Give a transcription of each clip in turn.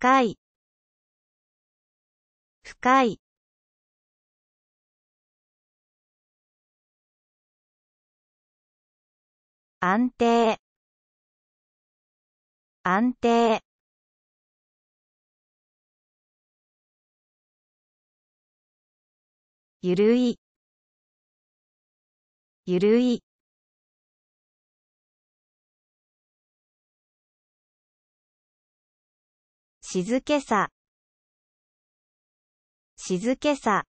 深い深い安定安定ゆるいゆるい静けさ静けさ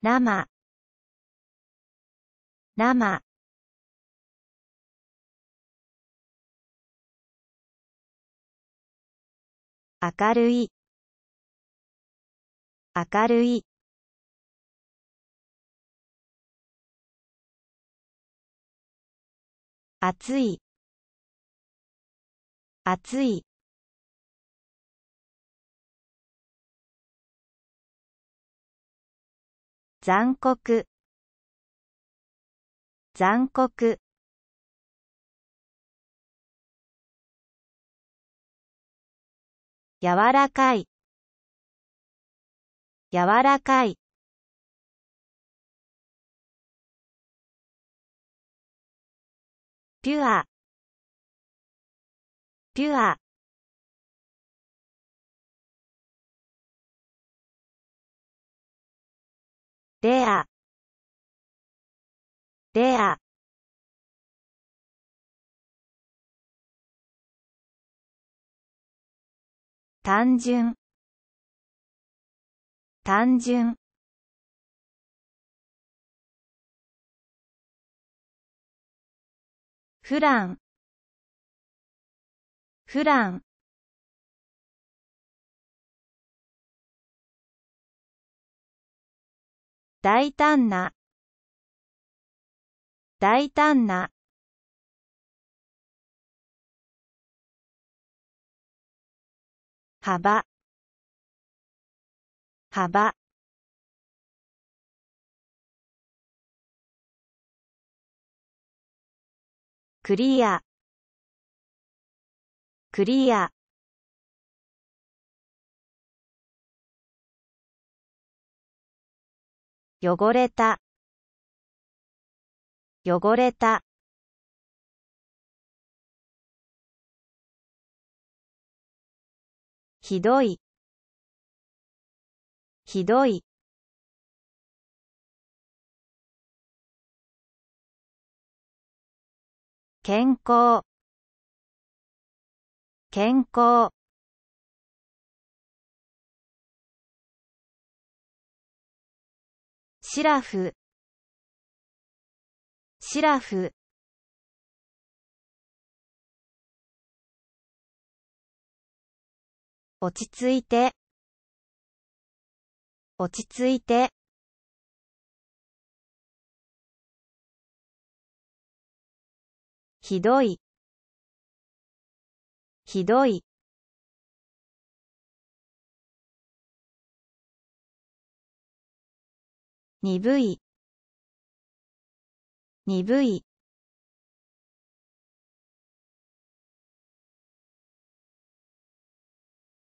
生生明るい明るい暑い暑い残酷残酷柔らかい柔らかいピュア、ピュア。レア、レア。単純、単純。フラン、フラン。大胆な大胆な幅幅クリアクリア汚れた汚れたひどいひどい健康健康シラフシラフ落ち着いて落ち着いてひどい、ひどい。鈍い、鈍い。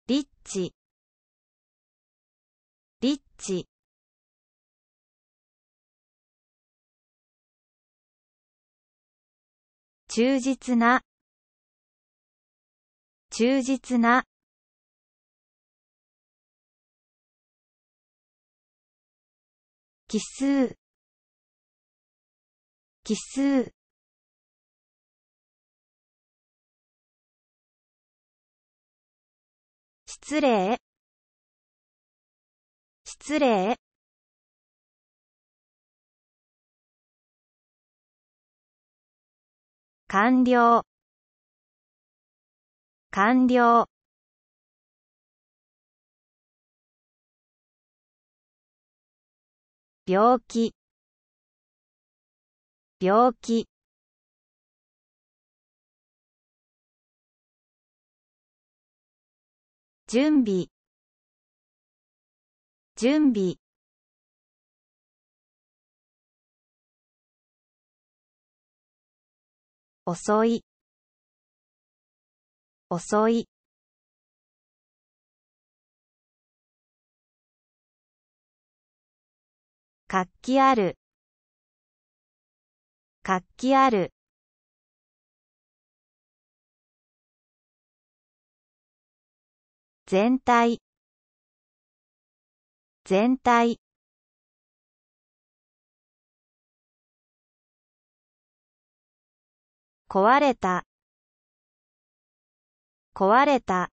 リッチ、リッチ。忠実な忠実な奇数奇数失礼失礼完了完了病気病気準備準備遅い遅い活気ある活気ある全体全体壊れた壊れた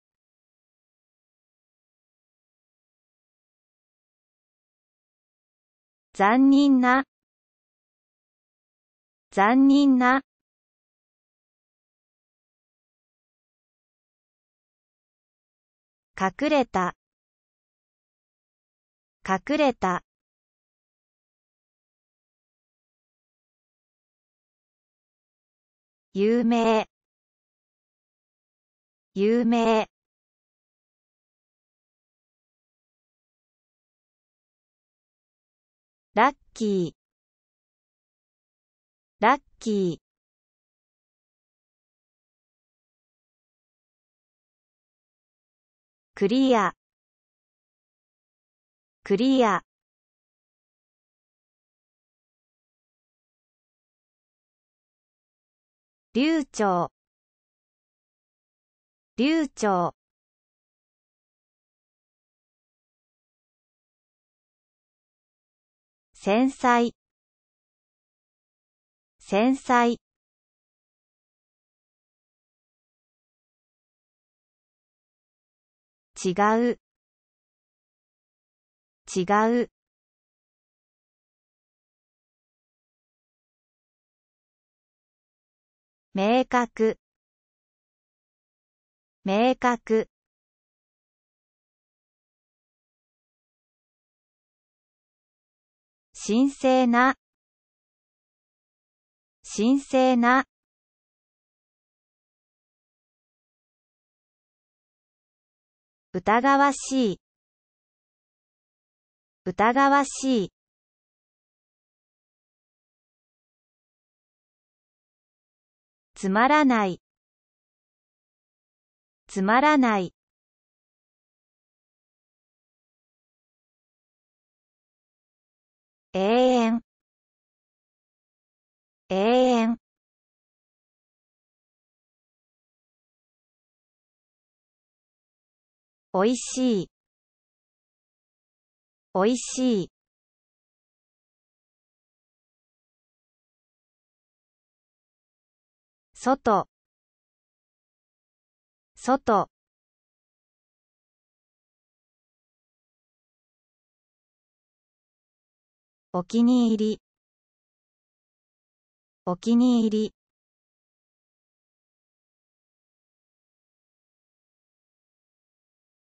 残忍な残忍な隠れた隠れた有名有名ラッキーラッキークリアクリア流暢流暢繊細繊細違う違う明確明確神聖な神聖な疑わしい疑わしいつまらない、つまらない。永遠、永遠。おいしい、おいしい。外外お気に入りお気に入り